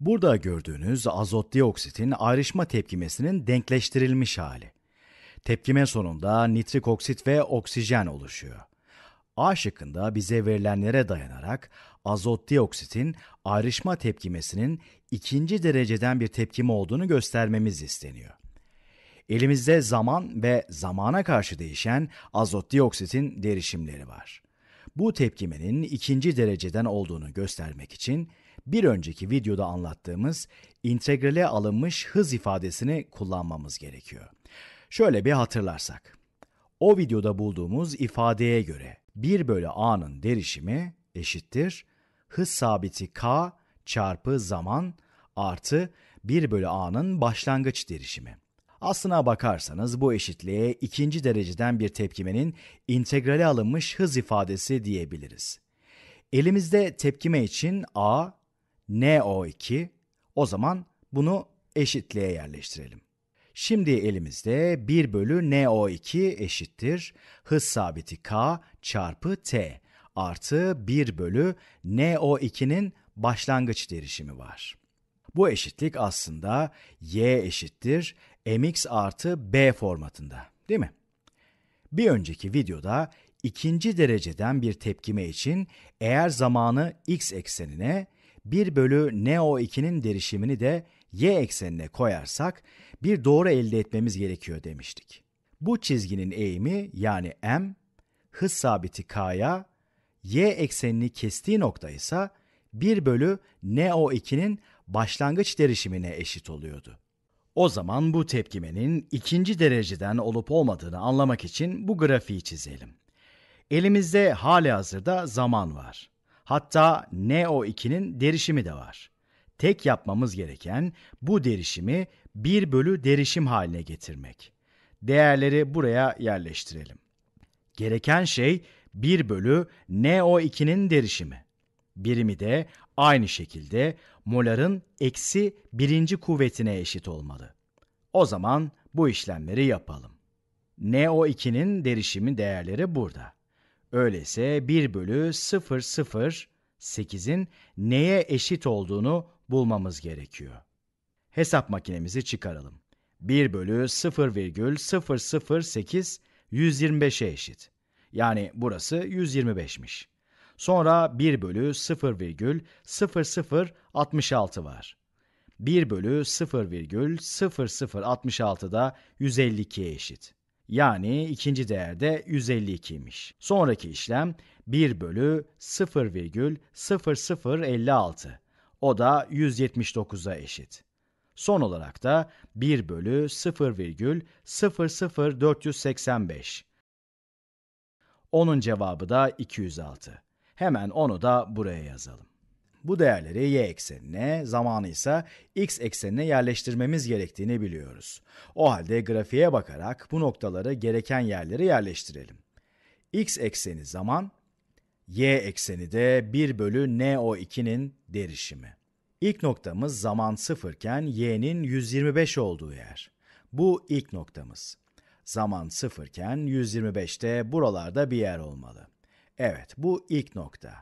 Burada gördüğünüz azot dioksitin ayrışma tepkimesinin denkleştirilmiş hali. Tepkime sonunda nitrik oksit ve oksijen oluşuyor. A şıkkında bize verilenlere dayanarak azot dioksitin ayrışma tepkimesinin ikinci dereceden bir tepkime olduğunu göstermemiz isteniyor. Elimizde zaman ve zamana karşı değişen azot dioksitin derişimleri var. Bu tepkimenin ikinci dereceden olduğunu göstermek için bir önceki videoda anlattığımız integrale alınmış hız ifadesini kullanmamız gerekiyor. Şöyle bir hatırlarsak. O videoda bulduğumuz ifadeye göre 1 bölü a'nın derişimi eşittir hız sabiti k çarpı zaman artı 1 bölü a'nın başlangıç derişimi. Aslına bakarsanız bu eşitliğe ikinci dereceden bir tepkimenin integrale alınmış hız ifadesi diyebiliriz. Elimizde tepkime için a, NO2 o zaman bunu eşitliğe yerleştirelim. Şimdi elimizde 1 bölü NO2 eşittir hız sabiti K çarpı T artı 1 bölü NO2'nin başlangıç derişimi var. Bu eşitlik aslında y eşittir mx artı b formatında değil mi? Bir önceki videoda ikinci dereceden bir tepkime için eğer zamanı x eksenine 1 bölü neo 2'nin derişimini de y eksenine koyarsak bir doğru elde etmemiz gerekiyor demiştik. Bu çizginin eğimi yani m, hız sabiti k'ya, y eksenini kestiği nokta ise 1 bölü neo 2'nin başlangıç derişimine eşit oluyordu. O zaman bu tepkimenin ikinci dereceden olup olmadığını anlamak için bu grafiği çizelim. Elimizde hali hazırda zaman var. Hatta NO2'nin derişimi de var. Tek yapmamız gereken bu derişimi 1 bölü derişim haline getirmek. Değerleri buraya yerleştirelim. Gereken şey 1 bölü NO2'nin derişimi. Birimi de aynı şekilde moların eksi birinci kuvvetine eşit olmalı. O zaman bu işlemleri yapalım. NO2'nin derişimi değerleri burada. Öyleyse 1 bölü 0 0 8'in neye eşit olduğunu bulmamız gerekiyor. Hesap makinemizi çıkaralım. 1 bölü 0,008 125'e eşit. Yani burası 125'miş. Sonra 1 bölü 0,0066 var. 1 bölü 0,0066 da 152'ye eşit. Yani ikinci değerde 152 152'ymiş. Sonraki işlem 1 bölü 0,0056. O da 179'a eşit. Son olarak da 1 bölü 0,00485. Onun cevabı da 206. Hemen onu da buraya yazalım. Bu değerleri y eksenine, zamanı ise x eksenine yerleştirmemiz gerektiğini biliyoruz. O halde grafiğe bakarak bu noktaları gereken yerlere yerleştirelim. x ekseni zaman, y ekseni de 1 bölü NO2'nin derişimi. İlk noktamız zaman sıfırken y'nin 125 olduğu yer. Bu ilk noktamız. Zaman sıfırken 125'te buralarda bir yer olmalı. Evet, bu ilk nokta.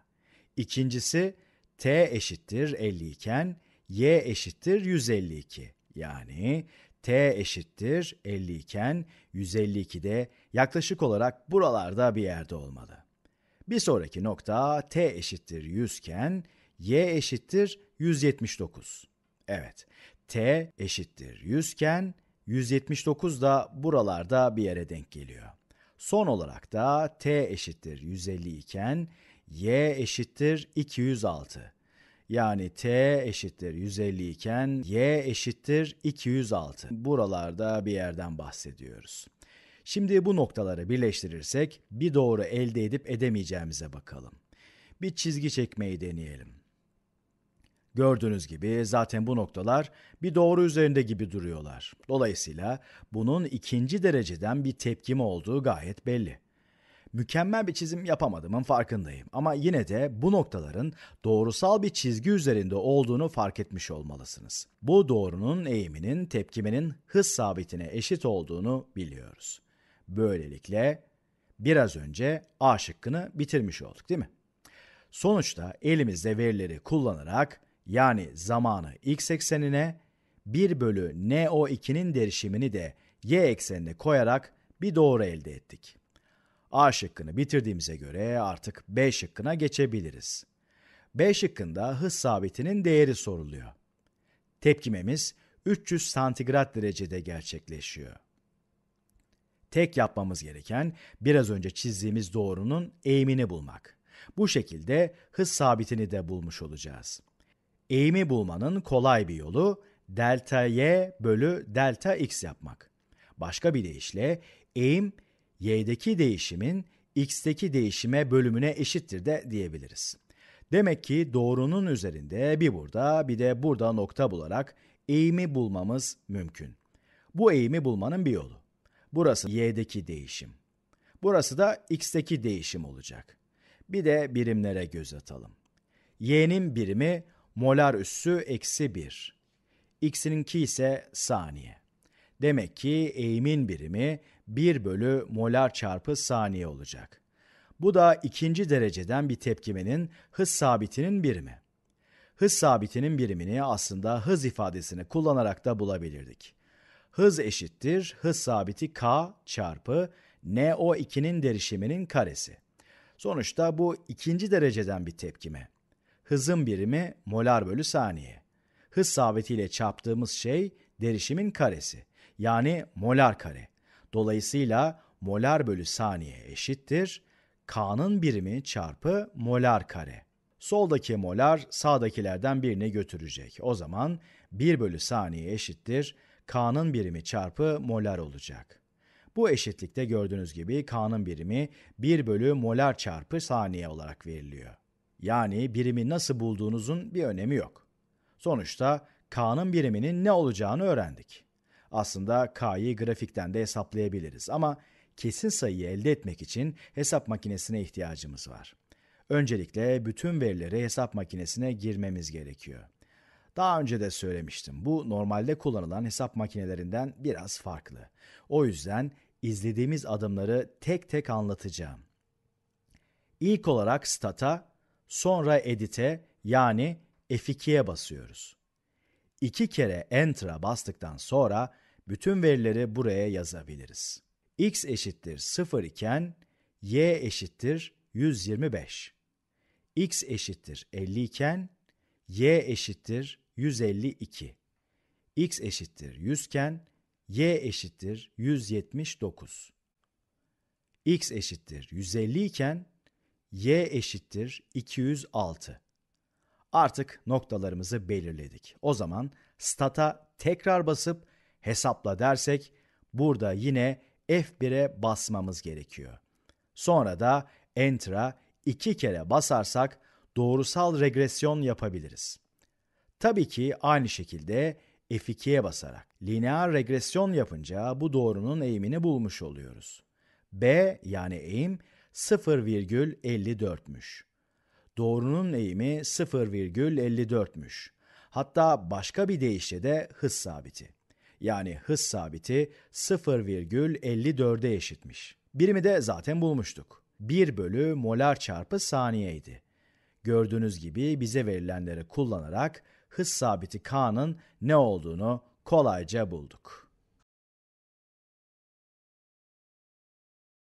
İkincisi t eşittir 50 iken y eşittir 152. Yani t eşittir 50 iken 152 de yaklaşık olarak buralarda bir yerde olmalı. Bir sonraki nokta t eşittir 100 iken y eşittir 179. Evet, t eşittir 100 iken 179 da buralarda bir yere denk geliyor. Son olarak da t eşittir 150 iken y eşittir 206. Yani t eşittir 150 iken y eşittir 206. Buralarda bir yerden bahsediyoruz. Şimdi bu noktaları birleştirirsek bir doğru elde edip edemeyeceğimize bakalım. Bir çizgi çekmeyi deneyelim. Gördüğünüz gibi zaten bu noktalar bir doğru üzerinde gibi duruyorlar. Dolayısıyla bunun ikinci dereceden bir tepkimi olduğu gayet belli. Mükemmel bir çizim yapamadığımın farkındayım ama yine de bu noktaların doğrusal bir çizgi üzerinde olduğunu fark etmiş olmalısınız. Bu doğrunun eğiminin tepkimenin hız sabitine eşit olduğunu biliyoruz. Böylelikle biraz önce A şıkkını bitirmiş olduk değil mi? Sonuçta elimizde verileri kullanarak yani zamanı x eksenine 1 bölü NO2'nin derişimini de y eksenine koyarak bir doğru elde ettik. A şıkkını bitirdiğimize göre artık B şıkkına geçebiliriz. B şıkkında hız sabitinin değeri soruluyor. Tepkimemiz 300 santigrat derecede gerçekleşiyor. Tek yapmamız gereken biraz önce çizdiğimiz doğrunun eğimini bulmak. Bu şekilde hız sabitini de bulmuş olacağız. Eğimi bulmanın kolay bir yolu delta y bölü delta x yapmak. Başka bir deyişle eğim y'deki değişimin x'teki değişime bölümüne eşittir de diyebiliriz. Demek ki doğrunun üzerinde bir burada bir de burada nokta bularak eğimi bulmamız mümkün. Bu eğimi bulmanın bir yolu. Burası y'deki değişim. Burası da x'teki değişim olacak. Bir de birimlere göz atalım. y'nin birimi molar üssü eksi 1. x'inki ise saniye. Demek ki eğimin birimi 1 bölü molar çarpı saniye olacak. Bu da ikinci dereceden bir tepkimenin hız sabitinin birimi. Hız sabitinin birimini aslında hız ifadesini kullanarak da bulabilirdik. Hız eşittir hız sabiti k çarpı NO2'nin derişiminin karesi. Sonuçta bu ikinci dereceden bir tepkime. Hızın birimi molar bölü saniye. Hız sabitiyle çarptığımız şey derişimin karesi. Yani molar kare. Dolayısıyla molar bölü saniye eşittir. K'nın birimi çarpı molar kare. Soldaki molar sağdakilerden birine götürecek. O zaman 1 bölü saniye eşittir. K'nın birimi çarpı molar olacak. Bu eşitlikte gördüğünüz gibi K'nın birimi 1 bölü molar çarpı saniye olarak veriliyor. Yani birimi nasıl bulduğunuzun bir önemi yok. Sonuçta K'nın biriminin ne olacağını öğrendik. Aslında K'yı grafikten de hesaplayabiliriz ama kesin sayıyı elde etmek için hesap makinesine ihtiyacımız var. Öncelikle bütün verileri hesap makinesine girmemiz gerekiyor. Daha önce de söylemiştim. Bu normalde kullanılan hesap makinelerinden biraz farklı. O yüzden izlediğimiz adımları tek tek anlatacağım. İlk olarak stat'a, sonra edit'e yani F2'ye basıyoruz. İki kere enter'a bastıktan sonra bütün verileri buraya yazabiliriz. x eşittir 0 iken y eşittir 125. x eşittir 50 iken y eşittir 152. x eşittir 100 iken y eşittir 179. x eşittir 150 iken y eşittir 206. Artık noktalarımızı belirledik. O zaman stata tekrar basıp hesapla dersek burada yine F1'e basmamız gerekiyor. Sonra da Enter'a iki kere basarsak doğrusal regresyon yapabiliriz. Tabii ki aynı şekilde F2'ye basarak lineer regresyon yapınca bu doğrunun eğimini bulmuş oluyoruz. B yani eğim 0,54'müş. Doğrunun eğimi 0,54'müş. Hatta başka bir deyişle de hız sabiti yani hız sabiti 0,54'e eşitmiş. Birimi de zaten bulmuştuk. 1 bölü molar çarpı saniyeydi. Gördüğünüz gibi bize verilenleri kullanarak hız sabiti K'nın ne olduğunu kolayca bulduk.